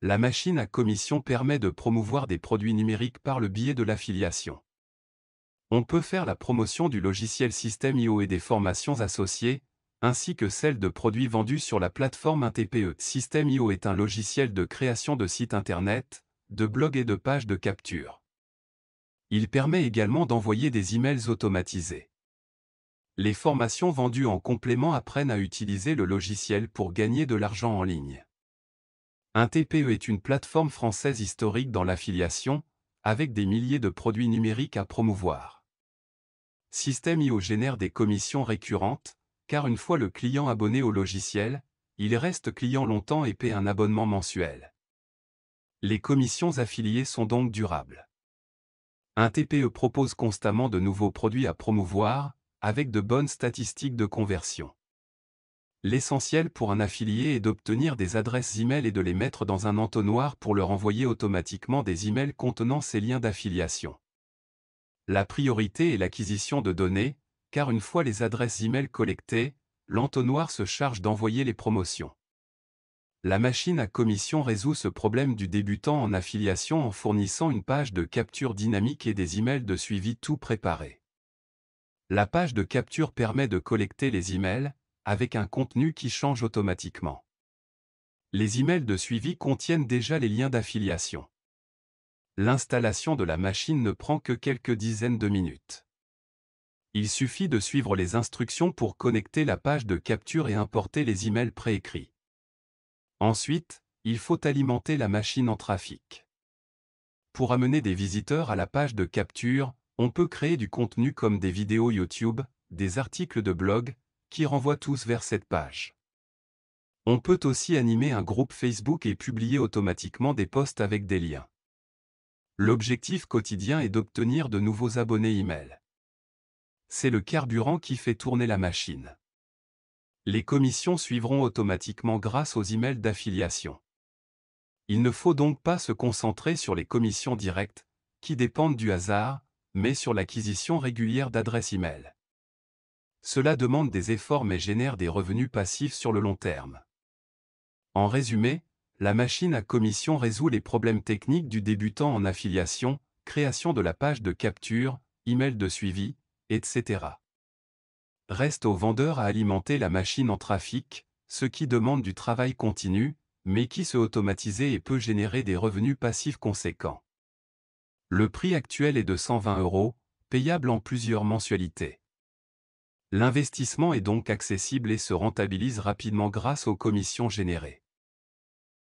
la machine à commission permet de promouvoir des produits numériques par le biais de l'affiliation. On peut faire la promotion du logiciel système IO et des formations associées, ainsi que celle de produits vendus sur la plateforme InTPE. Système IO est un logiciel de création de sites internet, de blogs et de pages de capture. Il permet également d'envoyer des emails automatisés. Les formations vendues en complément apprennent à utiliser le logiciel pour gagner de l'argent en ligne. Un TPE est une plateforme française historique dans l'affiliation, avec des milliers de produits numériques à promouvoir. Système IO génère des commissions récurrentes, car une fois le client abonné au logiciel, il reste client longtemps et paie un abonnement mensuel. Les commissions affiliées sont donc durables. Un TPE propose constamment de nouveaux produits à promouvoir, avec de bonnes statistiques de conversion. L'essentiel pour un affilié est d'obtenir des adresses e-mail et de les mettre dans un entonnoir pour leur envoyer automatiquement des e-mails contenant ces liens d'affiliation. La priorité est l'acquisition de données, car une fois les adresses e-mail collectées, l'entonnoir se charge d'envoyer les promotions. La machine à commission résout ce problème du débutant en affiliation en fournissant une page de capture dynamique et des emails de suivi tout préparés. La page de capture permet de collecter les emails, avec un contenu qui change automatiquement. Les emails de suivi contiennent déjà les liens d'affiliation. L'installation de la machine ne prend que quelques dizaines de minutes. Il suffit de suivre les instructions pour connecter la page de capture et importer les emails préécrits. Ensuite, il faut alimenter la machine en trafic. Pour amener des visiteurs à la page de capture, on peut créer du contenu comme des vidéos YouTube, des articles de blog, qui renvoie tous vers cette page. On peut aussi animer un groupe Facebook et publier automatiquement des posts avec des liens. L'objectif quotidien est d'obtenir de nouveaux abonnés email. C'est le carburant qui fait tourner la machine. Les commissions suivront automatiquement grâce aux emails d'affiliation. Il ne faut donc pas se concentrer sur les commissions directes, qui dépendent du hasard, mais sur l'acquisition régulière d'adresses email. Cela demande des efforts mais génère des revenus passifs sur le long terme. En résumé, la machine à commission résout les problèmes techniques du débutant en affiliation, création de la page de capture, email de suivi, etc. Reste au vendeur à alimenter la machine en trafic, ce qui demande du travail continu, mais qui se automatiser et peut générer des revenus passifs conséquents. Le prix actuel est de 120 euros, payable en plusieurs mensualités. L'investissement est donc accessible et se rentabilise rapidement grâce aux commissions générées.